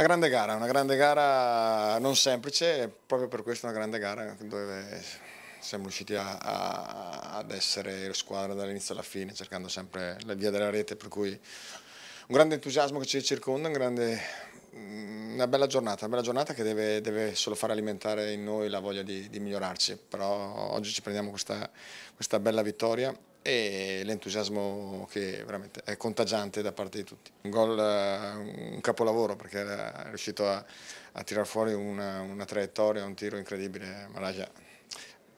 Una grande gara, una grande gara non semplice, proprio per questo una grande gara dove siamo riusciti a, a, ad essere squadra dall'inizio alla fine, cercando sempre la via della rete, per cui un grande entusiasmo che ci circonda, un grande, una bella giornata, una bella giornata che deve, deve solo far alimentare in noi la voglia di, di migliorarci, però oggi ci prendiamo questa, questa bella vittoria e l'entusiasmo che veramente è contagiante da parte di tutti. Un gol, un capolavoro perché è riuscito a, a tirar fuori una, una, traiettoria, un tiro incredibile. Ma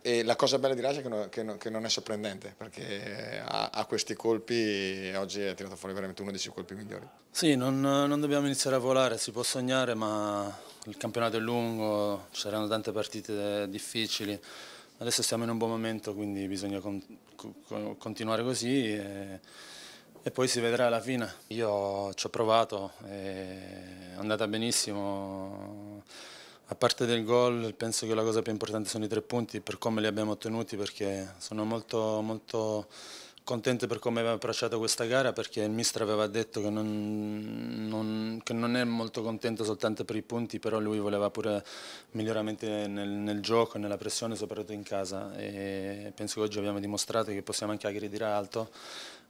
E la cosa bella di Raja è che, no, che, no, che non è sorprendente perché ha, ha questi colpi oggi ha tirato fuori veramente uno dei suoi colpi migliori. Sì, non, non dobbiamo iniziare a volare, si può sognare ma il campionato è lungo, ci saranno tante partite difficili adesso siamo in un buon momento, quindi bisogna con, con, continuare così e, e, poi si vedrà alla fine. Io ci ho provato, è andata benissimo. A parte del gol, penso che la cosa più importante sono i tre punti per come li abbiamo ottenuti perché sono molto, molto contento per come aveva approcciato questa gara perché il mister aveva detto che non, non, che non, è molto contento soltanto per i punti, però lui voleva pure miglioramenti nel, nel gioco, nella pressione, soprattutto in casa e penso che oggi abbiamo dimostrato che possiamo anche aggredire alto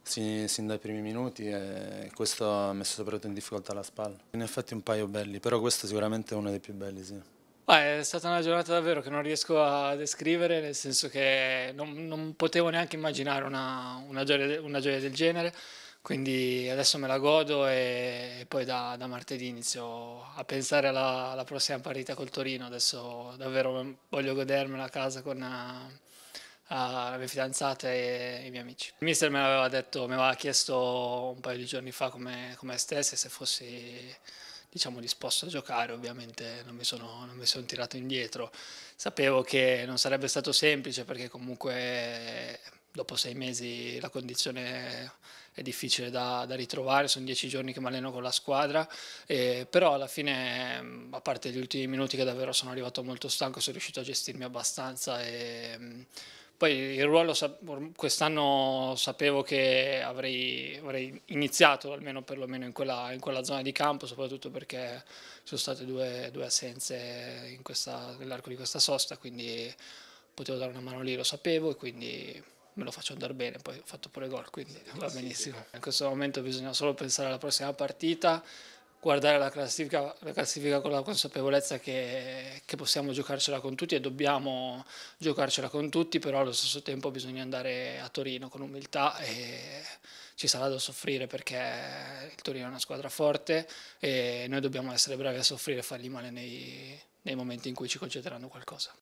sin, sin dai primi minuti e questo ha messo soprattutto in difficoltà la spalla. In effetti un paio belli, però questo è sicuramente uno dei più belli, sì. Beh, è stata una giornata davvero che non riesco a descrivere, nel senso che non, non potevo neanche immaginare una, una, gioia, una, gioia, del genere, quindi adesso me la godo e poi da, da martedì inizio a pensare alla, alla, prossima partita col Torino, adesso davvero voglio godermela a casa con la mia fidanzata e i miei amici. Il mister me l'aveva detto, mi aveva chiesto un paio di giorni fa come, come stesse se fossi diciamo disposto a giocare, ovviamente non mi, sono, non mi sono, tirato indietro. Sapevo che non sarebbe stato semplice perché comunque dopo sei mesi la condizione è difficile da, da ritrovare, sono dieci giorni che mi alleno con la squadra, eh, però alla fine, a parte gli ultimi minuti che davvero sono arrivato molto stanco, sono riuscito a gestirmi abbastanza e poi il ruolo quest'anno sapevo che avrei, avrei iniziato almeno perlomeno in quella, in quella, zona di campo, soprattutto perché sono state due, due assenze nell'arco di questa sosta, quindi potevo dare una mano lì, lo sapevo e quindi me lo faccio andare bene, poi ho fatto pure gol, quindi va benissimo. In questo momento bisogna solo pensare alla prossima partita, guardare la classifica, la classifica con la consapevolezza che, che, possiamo giocarcela con tutti e dobbiamo giocarcela con tutti, però allo stesso tempo bisogna andare a Torino con umiltà e ci sarà da soffrire perché il Torino è una squadra forte e noi dobbiamo essere bravi a soffrire e fargli male nei, nei momenti in cui ci concederanno qualcosa.